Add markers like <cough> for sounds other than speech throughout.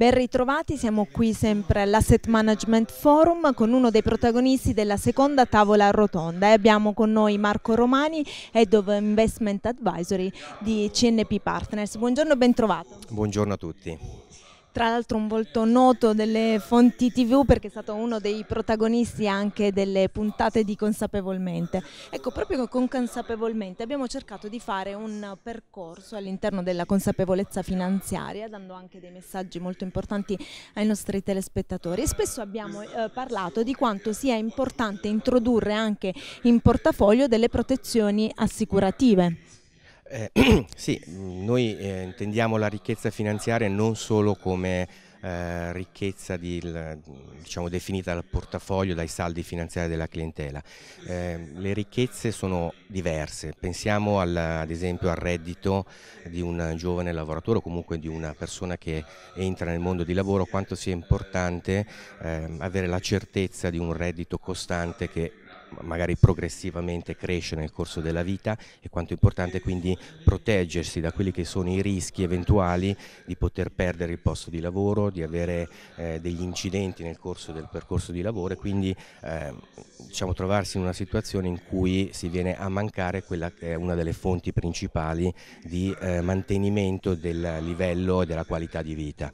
Ben ritrovati, siamo qui sempre all'Asset Management Forum con uno dei protagonisti della seconda tavola rotonda e abbiamo con noi Marco Romani, Head of Investment Advisory di CNP Partners. Buongiorno e ben trovato. Buongiorno a tutti tra l'altro un volto noto delle fonti tv perché è stato uno dei protagonisti anche delle puntate di Consapevolmente. Ecco, proprio con Consapevolmente abbiamo cercato di fare un percorso all'interno della consapevolezza finanziaria, dando anche dei messaggi molto importanti ai nostri telespettatori e spesso abbiamo eh, parlato di quanto sia importante introdurre anche in portafoglio delle protezioni assicurative. Eh, <clears throat> sì, mm, noi eh, intendiamo la ricchezza finanziaria non solo come eh, ricchezza di, diciamo, definita dal portafoglio, dai saldi finanziari della clientela. Ehm, le ricchezze sono diverse, pensiamo al, ad esempio al reddito di un giovane lavoratore o comunque di una persona che entra nel mondo di lavoro, quanto sia importante ehm, avere la certezza di un reddito costante che magari progressivamente cresce nel corso della vita e quanto è importante quindi proteggersi da quelli che sono i rischi eventuali di poter perdere il posto di lavoro, di avere eh, degli incidenti nel corso del percorso di lavoro e quindi eh, diciamo, trovarsi in una situazione in cui si viene a mancare quella che è una delle fonti principali di eh, mantenimento del livello e della qualità di vita.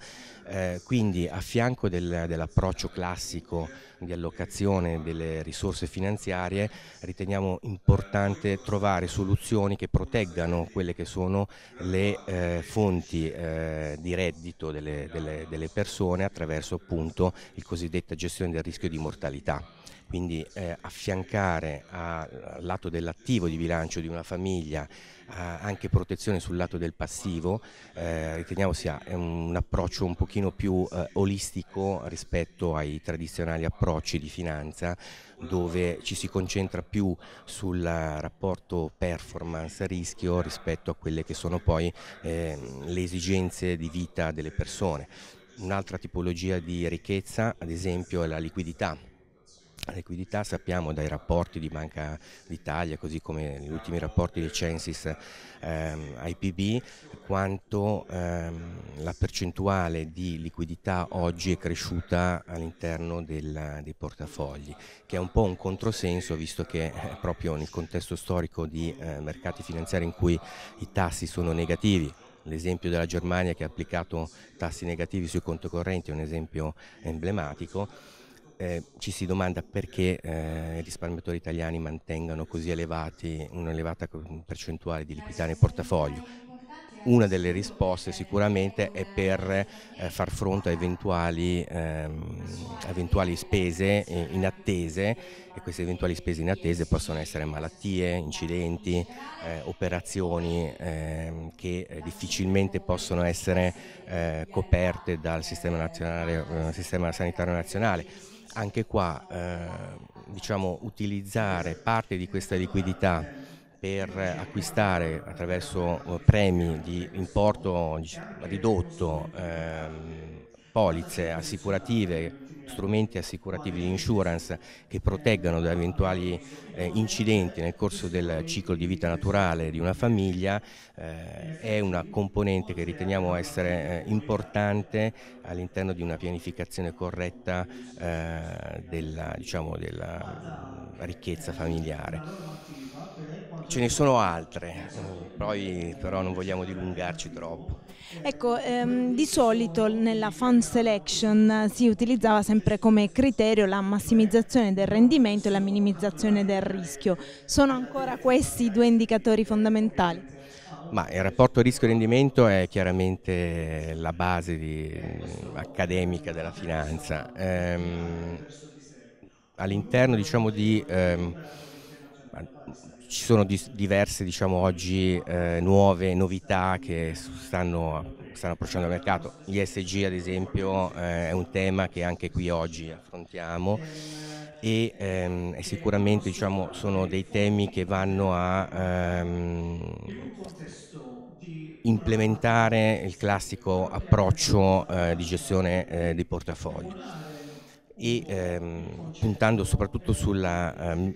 Eh, quindi a fianco del, dell'approccio classico di allocazione delle risorse finanziarie riteniamo importante trovare soluzioni che proteggano quelle che sono le eh, fonti eh, di reddito delle, delle, delle persone attraverso appunto il cosiddetta gestione del rischio di mortalità quindi eh, affiancare al lato dell'attivo di bilancio di una famiglia anche protezione sul lato del passivo, eh, riteniamo sia un approccio un pochino più eh, olistico rispetto ai tradizionali approcci di finanza dove ci si concentra più sul rapporto performance-rischio rispetto a quelle che sono poi eh, le esigenze di vita delle persone. Un'altra tipologia di ricchezza ad esempio è la liquidità liquidità sappiamo dai rapporti di Banca d'Italia, così come gli ultimi rapporti del Censis ehm, IPB, quanto ehm, la percentuale di liquidità oggi è cresciuta all'interno dei portafogli, che è un po' un controsenso visto che eh, proprio nel contesto storico di eh, mercati finanziari in cui i tassi sono negativi, l'esempio della Germania che ha applicato tassi negativi sui conti correnti è un esempio emblematico eh, ci si domanda perché eh, i risparmiatori italiani mantengano così elevati, un'elevata percentuale di liquidità nel portafoglio. Una delle risposte sicuramente è per eh, far fronte a eventuali, ehm, eventuali spese eh, inattese e queste eventuali spese inattese possono essere malattie, incidenti, eh, operazioni ehm, che eh, difficilmente possono essere coperte dal sistema, nazionale, sistema sanitario nazionale anche qua eh, diciamo, utilizzare parte di questa liquidità per acquistare attraverso eh, premi di importo ridotto ehm, polizze assicurative, strumenti assicurativi di insurance che proteggano da eventuali eh, incidenti nel corso del ciclo di vita naturale di una famiglia eh, è una componente che riteniamo essere eh, importante all'interno di una pianificazione corretta eh, della, diciamo, della ricchezza familiare. Ce ne sono altre, poi però non vogliamo dilungarci troppo. Ecco, ehm, di solito nella fund selection eh, si utilizzava sempre come criterio la massimizzazione del rendimento e la minimizzazione del rischio. Sono ancora questi due indicatori fondamentali? Ma il rapporto rischio-rendimento è chiaramente la base di, accademica della finanza. Ehm, all'interno diciamo, di ehm, ci sono di, diverse diciamo, oggi eh, nuove novità che stanno, stanno, approcciando al mercato. gli L'ISG ad esempio eh, è un tema che anche qui oggi affrontiamo e, ehm, sicuramente diciamo, sono dei temi che vanno a ehm, implementare il classico approccio eh, di gestione eh, di portafoglio e ehm, puntando soprattutto sulla eh,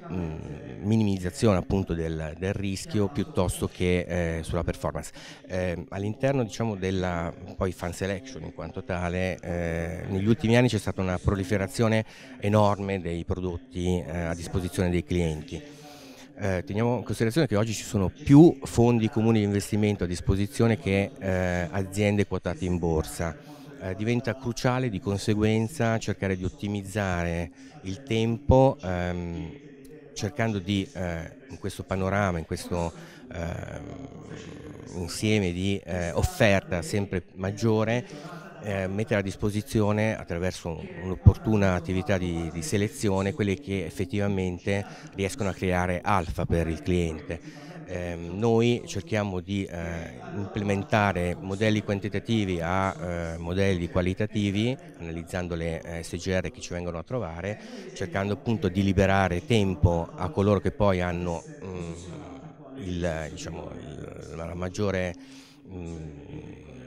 minimizzazione appunto del, del, rischio piuttosto che eh, sulla performance. Eh, all'interno diciamo della poi fan selection in quanto tale eh, negli ultimi anni c'è stata una proliferazione enorme dei prodotti eh, a disposizione dei clienti. Eh, teniamo in considerazione che oggi ci sono più fondi comuni di investimento a disposizione che aziende quotate in borsa eh, diventa cruciale di conseguenza cercare di ottimizzare il tempo ehm, cercando di eh, in questo panorama, in questo eh, insieme di eh, offerta sempre maggiore eh, mettere a disposizione attraverso un'opportuna attività di, di selezione quelli che effettivamente riescono a creare alfa per il cliente. Eh, noi cerchiamo di eh, implementare modelli quantitativi a eh, modelli qualitativi, analizzando le eh, SGR che ci vengono a trovare, cercando appunto di liberare tempo a coloro che poi hanno mh, mm, il, diciamo, il, la maggiore un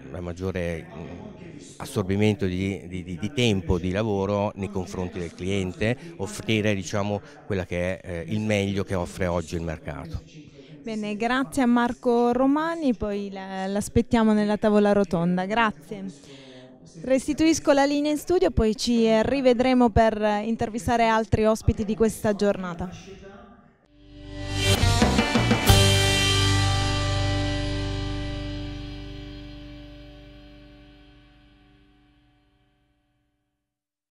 mm, maggiore mm, assorbimento di, di, di, tempo di lavoro nei confronti del cliente, offrire diciamo, quella che è eh, il meglio che offre oggi il mercato. Bene, grazie a Marco Romani, poi l'aspettiamo nella tavola rotonda, grazie. Restituisco la linea in studio, poi ci rivedremo per intervistare altri ospiti di questa giornata.